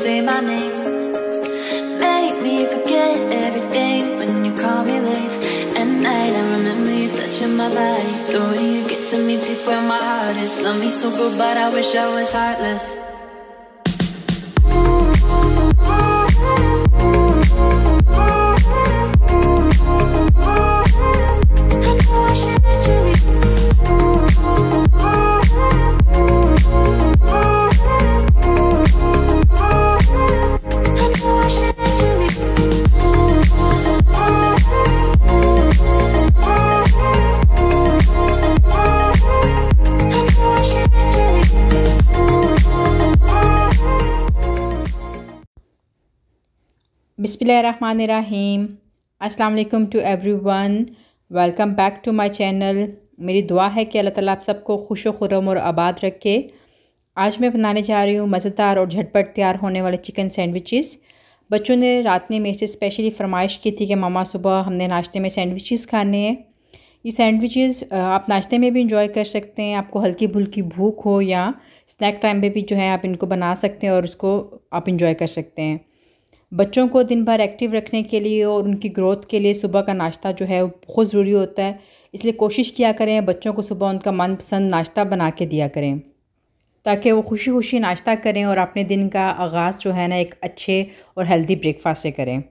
say my name Make me forget everything when you call me late At night I remember you touching my body The way you get to me deep where my heart is Love me so good but I wish I was heartless बिस्मिल्लाहिर्रहमानिर्रहीम अस्सलाम to everyone welcome back to my channel मेरी दुआ है कि अल्लाह ताला आप सबको खुश खुरम और आबाद रखे आज मैं बनाने जा रही हूँ मज़ेदार और झटपट तैयार होने वाले चिकन सैंडविचेस बच्चों ने रात में मेरे से स्पेशली फरमाइश की थी कि मामा सुबह हमने नाश्ते में सैंडविचेस खाने हैं ये सैंडविचेस आप नाश्ते में भी इंजॉय कर सकते हैं आपको हल्की भुल्की भूख हो या स्नैक टाइम पे भी जो है आप इनको बना सकते हैं और उसको आप इंजॉय कर सकते हैं बच्चों को दिन भर एक्टिव रखने के लिए और उनकी ग्रोथ के लिए सुबह का नाश्ता जो है बहुत ज़रूरी होता है इसलिए कोशिश किया करें बच्चों को सुबह उनका मनपसंद नाश्ता बना के दिया करें ताकि वो खुशी खुशी नाश्ता करें और अपने दिन का आगाज़ जो है ना एक अच्छे और हेल्दी ब्रेकफास्ट से करें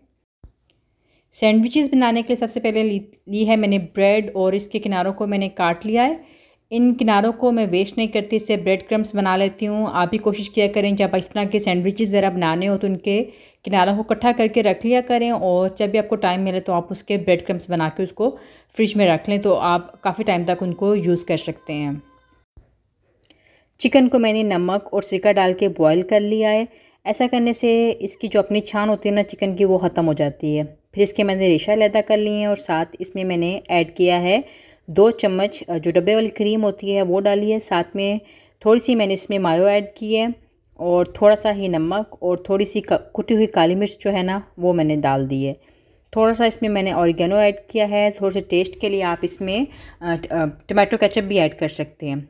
सैंडविचेस बनाने के लिए सबसे पहले ली, ली है मैंने ब्रेड और इसके किनारों को मैंने काट लिया है इन किनारों को मैं वेस्ट नहीं करती इससे ब्रेड क्रम्स बना लेती हूँ आप भी कोशिश किया करें जब इस तरह के सैंडविचेस वगैरह बनाने हो तो उनके किनारों को इकट्ठा करके रख लिया करें और जब भी आपको टाइम मिले तो आप उसके ब्रेड क्रम्स बना के उसको फ्रिज में रख लें तो आप काफ़ी टाइम तक उनको यूज़ कर सकते हैं चिकन को मैंने नमक और सिका डाल के बॉयल कर लिया है ऐसा करने से इसकी जो अपनी छान होती है ना चिकन की वो ख़त्म हो जाती है फिर इसके मैंने रेशा लैदा कर लिए हैं और साथ इसमें मैंने ऐड किया है दो चम्मच जो डब्बे वाली क्रीम होती है वो डाली है साथ में थोड़ी सी मैंने इसमें मायो ऐड की है और थोड़ा सा ही नमक और थोड़ी सी कुटी हुई काली मिर्च जो है ना वो मैंने डाल दी है थोड़ा सा इसमें मैंने ऑरिगेनो ऐड किया है थोड़े से टेस्ट के लिए आप इसमें टमाटो केचप भी ऐड कर सकते हैं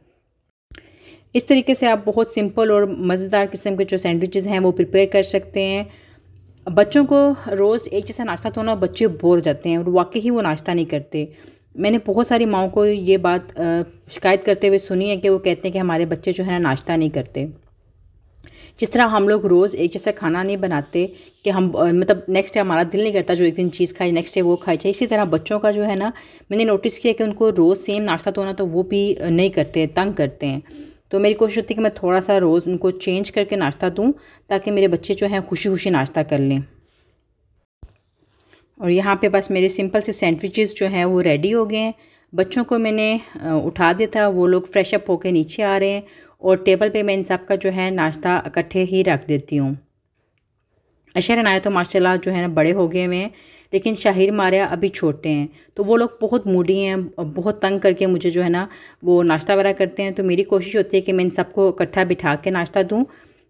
इस तरीके से आप बहुत सिंपल और मज़ेदार किस्म के जो सैंडविचेस हैं वो प्रिपेयर कर सकते हैं बच्चों को रोज़ एक जैसा नाश्ता तो ना बच्चे बोर जाते हैं और वाकई ही वो नाश्ता नहीं करते मैंने बहुत सारी माओ को ये बात शिकायत करते हुए सुनी है कि वो कहते हैं कि हमारे बच्चे जो है ना नाश्ता नहीं करते जिस तरह हम लोग रोज़ एक जैसा खाना नहीं बनाते कि हम मतलब नेक्स्ट डे हमारा दिल नहीं करता जो एक दिन चीज़ खाए नेक्स्ट डे वो खाए चाहिए इसी तरह बच्चों का जो है ना मैंने नोटिस किया कि उनको रोज़ सेम नाश्ता तो होना तो वो भी नहीं करते तंग करते हैं तो मेरी कोशिश होती है कि मैं थोड़ा सा रोज़ उनको चेंज करके नाश्ता दूँ ताकि मेरे बच्चे जो हैं खुशी खुशी नाश्ता कर लें और यहाँ पे बस मेरे सिंपल से सैंडविचेस जो हैं वो रेडी हो गए हैं बच्चों को मैंने उठा दिया था वो लोग फ्रेश अप होकर नीचे आ रहे हैं और टेबल पे मैं इन सब का जो है नाश्ता इकट्ठे ही रख देती हूँ अशर नायत तो माशाल्लाह जो है ना बड़े हो गए हुए हैं लेकिन शाहिर मारिया अभी छोटे हैं तो वो लोग बहुत मूडी हैं बहुत तंग करके मुझे जो है ना वो नाश्ता वगैरह करते हैं तो मेरी कोशिश होती है कि मैं इन सबको इकट्ठा बिठा के नाश्ता दूँ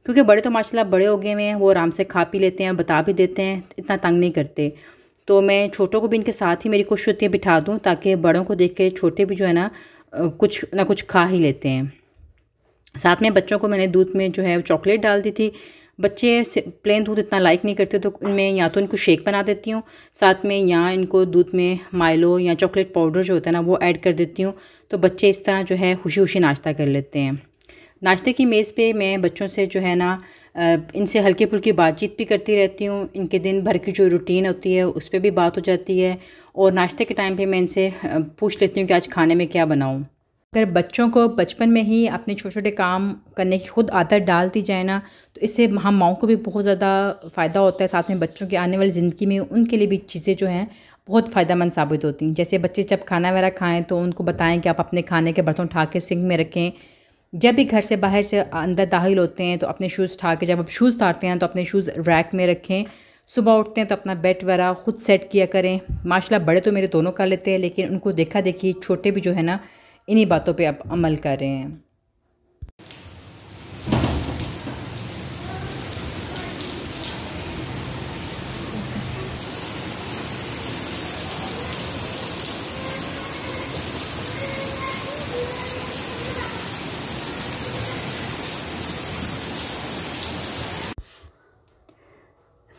क्योंकि बड़े तो माशाल्लाह बड़े हो गए हुए हैं वो आराम से खा पी लेते हैं बता भी देते हैं इतना तंग नहीं करते तो मैं छोटों को भी इनके साथ ही मेरी कोशिश होती है बिठा दूँ ताकि बड़ों को देख के छोटे भी जो है ना कुछ ना कुछ खा ही लेते हैं साथ में बच्चों को मैंने दूध में जो है चॉकलेट डाल दी थी बच्चे प्लेन दूध इतना लाइक नहीं करते तो मैं या तो इनको शेक बना देती हूँ साथ में या इनको दूध में माइलो या चॉकलेट पाउडर जो होता है ना वो ऐड कर देती हूँ तो बच्चे इस तरह जो है खुशी खुशी नाश्ता कर लेते हैं नाश्ते की मेज़ पे मैं बच्चों से जो है ना इनसे हल्के फुल्की बातचीत भी करती रहती हूँ इनके दिन भर की जो रूटीन होती है उस पर भी बात हो जाती है और नाश्ते के टाइम पे मैं इनसे पूछ लेती हूँ कि आज खाने में क्या बनाऊँ अगर बच्चों को बचपन में ही अपने छोटे छोटे काम करने की खुद आदत डाल दी जाए ना तो इससे हम माओ को भी बहुत ज़्यादा फ़ायदा होता है साथ में बच्चों की आने वाली ज़िंदगी में उनके लिए भी चीज़ें जो हैं बहुत फ़ायदेमंद साबित होती हैं जैसे बच्चे जब खाना वगैरह खाएँ तो उनको बताएं कि आप अपने खाने के बर्तन उठा के सिंक में रखें जब भी घर से बाहर से अंदर दाखिल होते हैं तो अपने शूज़ उठा के जब आप शूज़ उतारते हैं तो अपने शूज़ रैक में रखें सुबह उठते हैं तो अपना बेड वगैरह ख़ुद सेट किया करें माशाल्लाह बड़े तो मेरे दोनों कर लेते हैं लेकिन उनको देखा देखिए छोटे भी जो है ना इन्हीं बातों पे अब अमल कर रहे हैं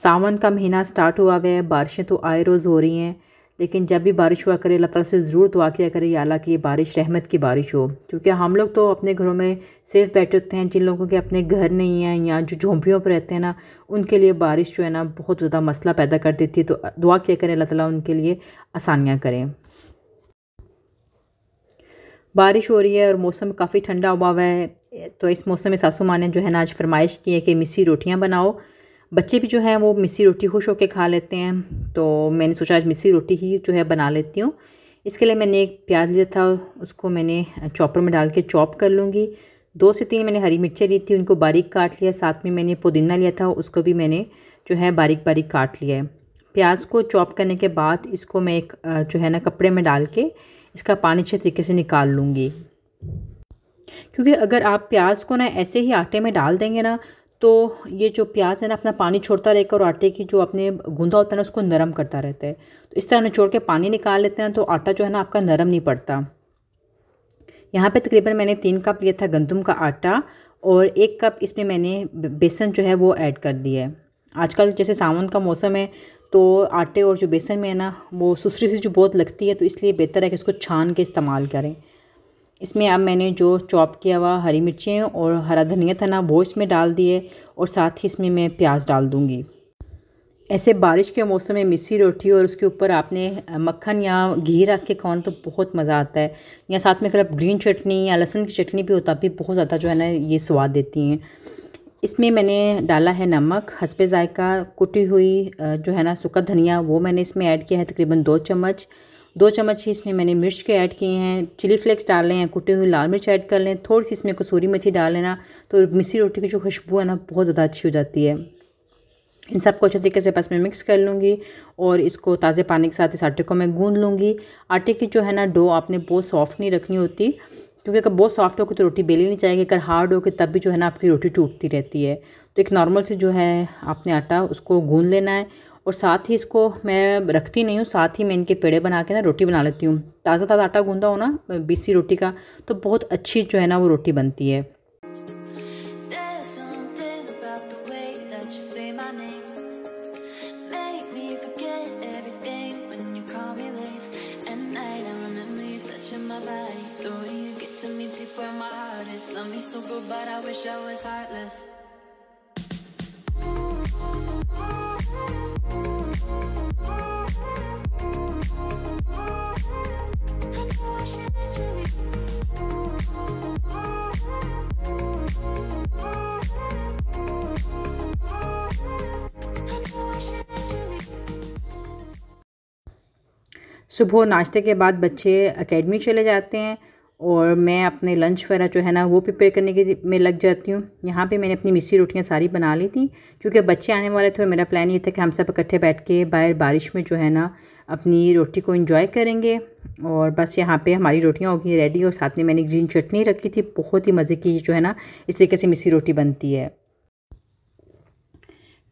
सावन का महीना स्टार्ट हुआ हुआ है बारिशें तो आए रोज़ हो रही हैं लेकिन जब भी बारिश हुआ करे अल्लाह ताला से ज़रूर दुआ किया करे अला की ये बारिश रहमत की बारिश हो क्योंकि हम लोग तो अपने घरों में सेफ बैठे होते हैं जिन लोगों के अपने घर नहीं हैं या जो झोंपड़ियों पर रहते हैं ना उनके लिए बारिश जो है ना बहुत ज़्यादा मसला पैदा कर देती है तो दुआ किया करें अल्लाह ताली उनके लिए आसानियाँ करें बारिश हो रही है और मौसम काफ़ी ठंडा हुआ हुआ है तो इस मौसम में सासू माँ ने जो है ना आज फरमाइश की है कि मिसी रोटियाँ बनाओ बच्चे भी जो है वो मिस्सी रोटी खुश होकर खा लेते हैं तो मैंने सोचा आज मिस्सी रोटी ही जो है बना लेती हूँ इसके लिए मैंने एक प्याज लिया था उसको मैंने चॉपर में डाल के चॉप कर लूँगी दो से तीन मैंने हरी मिर्चें ली थी उनको बारीक काट लिया साथ में मैंने पुदीना लिया था उसको भी मैंने जो है बारीक बारीक काट लिया है प्याज को चॉप करने के बाद इसको मैं एक जो है ना कपड़े में डाल के इसका पानी अच्छे तरीके से निकाल लूँगी क्योंकि अगर आप प्याज को ना ऐसे ही आटे में डाल देंगे ना तो ये जो प्याज है ना अपना पानी छोड़ता रहेगा और आटे की जो अपने गूंदा होता है ना उसको नरम करता रहता है तो इस तरह निचोड़ के पानी निकाल लेते हैं तो आटा जो है ना आपका नरम नहीं पड़ता यहाँ पे तकरीबन मैंने तीन कप लिया था गंदम का आटा और एक कप इसमें मैंने बेसन जो है वो ऐड कर दिया है आजकल जैसे सावन का मौसम है तो आटे और जो बेसन में है ना वो सुसरी से जो बहुत लगती है तो इसलिए बेहतर है कि इसको छान के इस्तेमाल करें इसमें अब मैंने जो चॉप किया हुआ हरी मिर्चें और हरा धनिया था ना वो इसमें डाल दिए और साथ ही इसमें मैं प्याज डाल दूँगी ऐसे बारिश के मौसम में मिस्सी रोटी और उसके ऊपर आपने मक्खन या घी रख के खाओ तो बहुत मज़ा आता है या साथ में अगर आप ग्रीन चटनी या लहसुन की चटनी भी होता भी बहुत ज़्यादा जो है ना ये स्वाद देती हैं इसमें मैंने डाला है नमक हंसपे जायका कुटी हुई जो है ना सूखा धनिया वो मैंने इसमें ऐड किया है तकरीबन दो चम्मच दो चम्मच ही इसमें मैंने मिर्च के ऐड किए हैं चिली फ्लेक्स डाल लें कुटे हुए लाल मिर्च ऐड कर लें थोड़ी सी इसमें कसूरी मेथी डाल लेना तो मिसी रोटी की जो खुशबू है ना बहुत ज़्यादा अच्छी हो जाती है इन सबको अच्छे तरीके से बस मैं मिक्स कर लूँगी और इसको ताज़े पानी के साथ इस आटे को मैं गूँध लूँगी आटे की जो है ना डो आपने बहुत सॉफ्ट नहीं रखनी होती क्योंकि अगर बहुत सॉफ्ट होगी तो रोटी बेली नहीं चाहिए अगर हार्ड होगी तब भी जो है ना आपकी रोटी टूटती रहती है तो एक नॉर्मल से जो है आपने आटा उसको गूँध लेना है और साथ ही इसको मैं रखती नहीं हूँ साथ ही मैं इनके पेड़े बना के ना रोटी बना लेती हूँ ताज़ा ताज़ा आटा गूंदा हो ना बीसी रोटी का तो बहुत अच्छी जो है ना वो रोटी बनती है सुबह नाश्ते के बाद बच्चे अकेडमी चले जाते हैं और मैं अपने लंच वगैरह जो है ना वो प्रिपेयर करने के में लग जाती हूँ यहाँ पे मैंने अपनी मिस्सी रोटियाँ सारी बना ली थी क्योंकि बच्चे आने वाले थे मेरा प्लान ये था कि हम सब इकट्ठे बैठ के बाहर बारिश में जो है ना अपनी रोटी को इन्जॉय करेंगे और बस यहाँ पे हमारी रोटियाँ हो गई रेडी और साथ में मैंने ग्रीन चटनी रखी थी बहुत ही मज़े की जो है ना इस तरीके से मिस्सी रोटी बनती है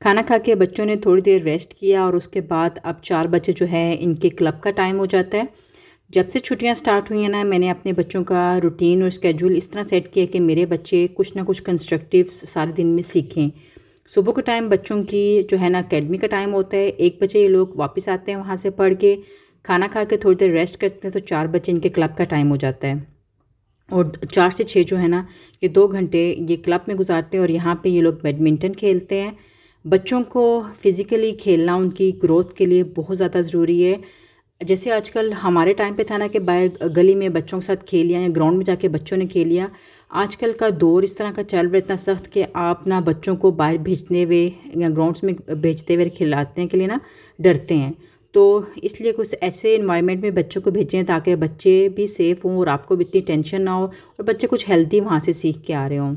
खाना खा के बच्चों ने थोड़ी देर रेस्ट किया और उसके बाद अब चार बजे जो है इनके क्लब का टाइम हो जाता है जब से छुट्टियां स्टार्ट हुई हैं ना मैंने अपने बच्चों का रूटीन और स्केड्यूल इस तरह सेट किया कि मेरे बच्चे कुछ ना कुछ कंस्ट्रक्टिव सारे दिन में सीखें सुबह के टाइम बच्चों की जो है ना अकेडमी का टाइम होता है एक बजे ये लोग वापस आते हैं वहाँ से पढ़ के खाना खा के थोड़ी देर रेस्ट करते हैं तो चार बजे इनके क्लब का टाइम हो जाता है और चार से छः जो है ना ये दो घंटे ये क्लब में गुजारते हैं और यहाँ पर ये लोग बैडमिंटन खेलते हैं बच्चों को फ़िज़िकली खेलना उनकी ग्रोथ के लिए बहुत ज़्यादा ज़रूरी है जैसे आजकल हमारे टाइम पे था ना कि बाहर गली में बच्चों के साथ खेल लिया या ग्राउंड में जाके बच्चों ने खेल लिया आजकल का दौर इस तरह का चल रहा है इतना सख्त कि आप ना बच्चों को बाहर भेजने हुए या ग्राउंड्स में भेजते हुए खिलाते के लिए ना डरते हैं तो इसलिए कुछ ऐसे इन्वायरमेंट में बच्चों को भेजें ताकि बच्चे भी सेफ़ हों और आपको भी इतनी टेंशन ना हो और बच्चे कुछ हेल्दी वहाँ से सीख के आ रहे हों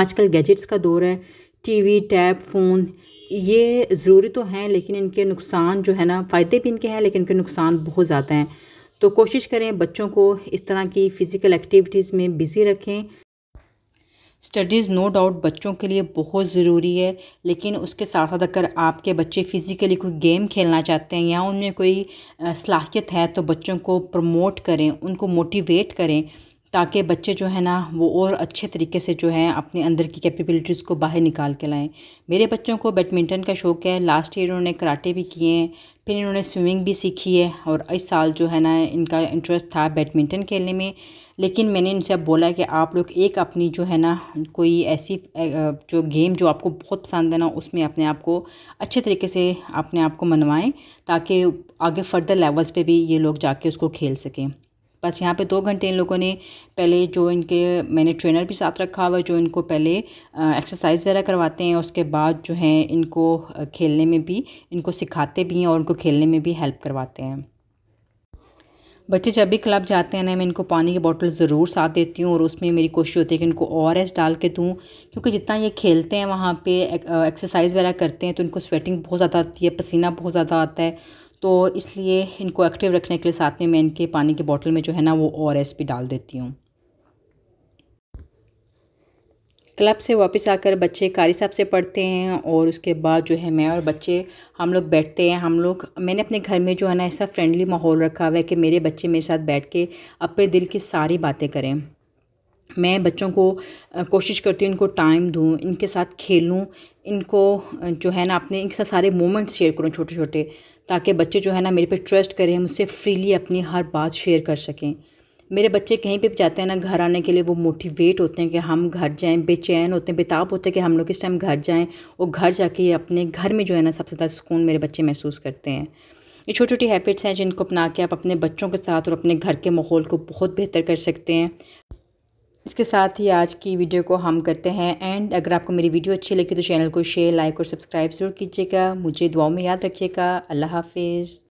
आजकल गैजेट्स का दौर है टीवी टैब फ़ोन ये ज़रूरी तो हैं लेकिन इनके नुकसान जो है ना फ़ायदे भी इनके हैं लेकिन इनके नुकसान बहुत ज़्यादा हैं तो कोशिश करें बच्चों को इस तरह की फ़िज़िकल एक्टिविटीज़ में बिज़ी रखें स्टडीज़ नो डाउट बच्चों के लिए बहुत ज़रूरी है लेकिन उसके साथ साथ अगर आपके बच्चे फ़िज़िकली कोई गेम खेलना चाहते हैं या उनमें कोई सलाहियत है तो बच्चों को प्रमोट करें उनको मोटिवेट करें ताकि बच्चे जो है ना वो और अच्छे तरीके से जो है अपने अंदर की कैपेबिलिटीज़ को बाहर निकाल के लाएं मेरे बच्चों को बैडमिंटन का शौक़ है लास्ट ईयर उन्होंने कराटे भी किए हैं फिर इन्होंने स्विमिंग भी सीखी है और इस साल जो है ना इनका इंटरेस्ट था बैडमिंटन खेलने में लेकिन मैंने इनसे बोला कि आप लोग एक अपनी जो है ना कोई ऐसी जो गेम जो आपको बहुत पसंद है ना उसमें अपने आप को अच्छे तरीके से अपने आप को मनवाएँ ताकि आगे फ़र्दर लेवल्स पर भी ये लोग जाके उसको खेल सकें बस यहाँ पे दो घंटे इन लोगों ने पहले जो इनके मैंने ट्रेनर भी साथ रखा हुआ जो इनको पहले एक्सरसाइज वगैरह करवाते हैं उसके बाद जो है इनको खेलने में भी इनको सिखाते भी हैं और उनको खेलने में भी हेल्प करवाते हैं बच्चे जब भी क्लब जाते हैं ना मैं इनको पानी की बोतल ज़रूर साथ देती हूँ और उसमें मेरी कोशिश होती है कि इनको एस डाल के दूँ क्योंकि जितना ये खेलते हैं वहाँ पे एक्सरसाइज वगैरह करते हैं तो इनको स्वेटिंग बहुत ज़्यादा आती है पसीना बहुत ज़्यादा आता है तो इसलिए इनको एक्टिव रखने के लिए साथ में मैं इनके पानी के बॉटल में जो है ना वो ओ भी डाल देती हूँ क्लब से वापस आकर बच्चे कारी साहब से पढ़ते हैं और उसके बाद जो है मैं और बच्चे हम लोग बैठते हैं हम लोग मैंने अपने घर में जो है ना ऐसा फ्रेंडली माहौल रखा हुआ है कि मेरे बच्चे मेरे साथ बैठ के अपने दिल की सारी बातें करें मैं बच्चों को कोशिश करती हूँ इनको टाइम दूँ इनके साथ खेलूँ इनको जो है ना अपने इनके साथ सारे मोमेंट्स शेयर करूँ छोटे छोटे ताकि बच्चे जो है ना मेरे पे ट्रस्ट करें मुझसे फ्रीली अपनी हर बात शेयर कर सकें मेरे बच्चे कहीं पे भी जाते हैं ना घर आने के लिए वो मोटिवेट होते हैं कि हम घर जाएं बेचैन होते हैं बेताब होते हैं कि हम लोग इस टाइम घर जाएं और घर जाके अपने घर में जो है ना सबसे ज़्यादा सुकून मेरे बच्चे महसूस करते हैं ये छोटी छोटी हैबिट्स हैं जिनको अपना के आप अपने बच्चों के साथ और अपने घर के माहौल को बहुत बेहतर कर सकते हैं इसके साथ ही आज की वीडियो को हम करते हैं एंड अगर आपको मेरी वीडियो अच्छी लगी तो चैनल को शेयर लाइक और सब्सक्राइब ज़रूर कीजिएगा मुझे दुआओं में याद रखिएगा अल्लाह हाफिज़